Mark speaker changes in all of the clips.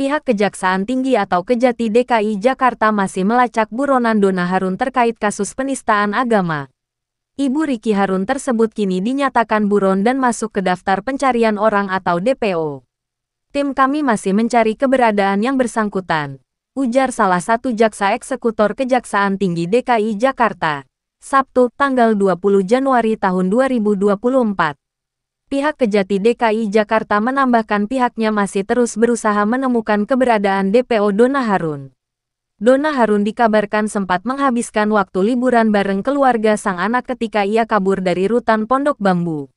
Speaker 1: pihak Kejaksaan Tinggi atau Kejati DKI Jakarta masih melacak buronan Dona Harun terkait kasus penistaan agama. Ibu Riki Harun tersebut kini dinyatakan buron dan masuk ke daftar pencarian orang atau DPO. Tim kami masih mencari keberadaan yang bersangkutan, ujar salah satu jaksa eksekutor Kejaksaan Tinggi DKI Jakarta, Sabtu, tanggal 20 Januari tahun 2024 pihak Kejati DKI Jakarta menambahkan pihaknya masih terus berusaha menemukan keberadaan DPO Dona Harun. Dona Harun dikabarkan sempat menghabiskan waktu liburan bareng keluarga sang anak ketika ia kabur dari rutan Pondok Bambu.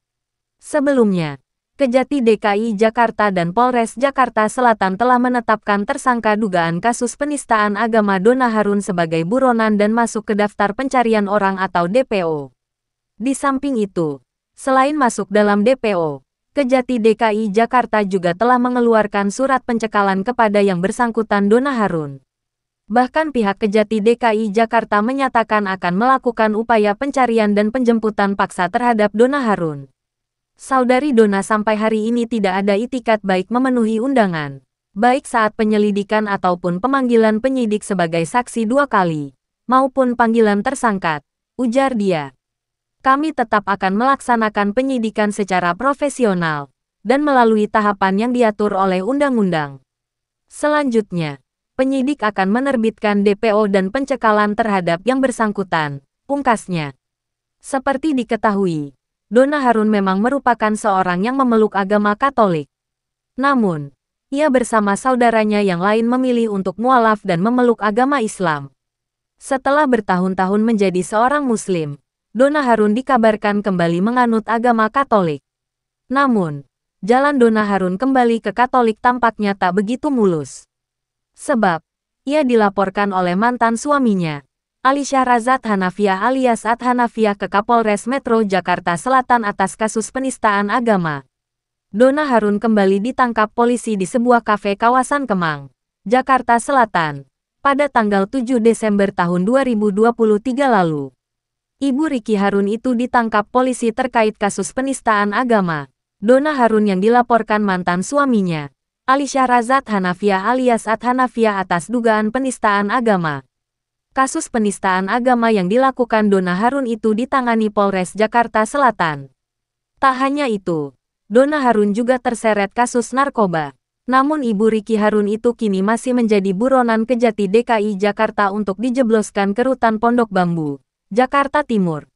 Speaker 1: Sebelumnya, Kejati DKI Jakarta dan Polres Jakarta Selatan telah menetapkan tersangka dugaan kasus penistaan agama Dona Harun sebagai buronan dan masuk ke daftar pencarian orang atau DPO. Di samping itu, Selain masuk dalam DPO, Kejati DKI Jakarta juga telah mengeluarkan surat pencekalan kepada yang bersangkutan Dona Harun. Bahkan pihak Kejati DKI Jakarta menyatakan akan melakukan upaya pencarian dan penjemputan paksa terhadap Dona Harun. Saudari Dona sampai hari ini tidak ada itikat baik memenuhi undangan, baik saat penyelidikan ataupun pemanggilan penyidik sebagai saksi dua kali, maupun panggilan tersangkat, ujar dia kami tetap akan melaksanakan penyidikan secara profesional dan melalui tahapan yang diatur oleh undang-undang. Selanjutnya, penyidik akan menerbitkan DPO dan pencekalan terhadap yang bersangkutan, pungkasnya. Seperti diketahui, Dona Harun memang merupakan seorang yang memeluk agama Katolik. Namun, ia bersama saudaranya yang lain memilih untuk mualaf dan memeluk agama Islam. Setelah bertahun-tahun menjadi seorang Muslim, Dona Harun dikabarkan kembali menganut agama Katolik. Namun, jalan Dona Harun kembali ke Katolik tampaknya tak begitu mulus. Sebab, ia dilaporkan oleh mantan suaminya, Alisyah Razat Hanafiah alias At Hanafiah ke Kapolres Metro Jakarta Selatan atas kasus penistaan agama. Dona Harun kembali ditangkap polisi di sebuah kafe kawasan Kemang, Jakarta Selatan, pada tanggal 7 Desember tahun 2023 lalu. Ibu Riki Harun itu ditangkap polisi terkait kasus penistaan agama. Dona Harun yang dilaporkan mantan suaminya, Alisha Razat Hanafiah alias At Hanafiah atas dugaan penistaan agama. Kasus penistaan agama yang dilakukan Dona Harun itu ditangani Polres Jakarta Selatan. Tak hanya itu, Dona Harun juga terseret kasus narkoba. Namun Ibu Riki Harun itu kini masih menjadi buronan Kejati DKI Jakarta untuk dijebloskan ke rutan Pondok Bambu. Jakarta Timur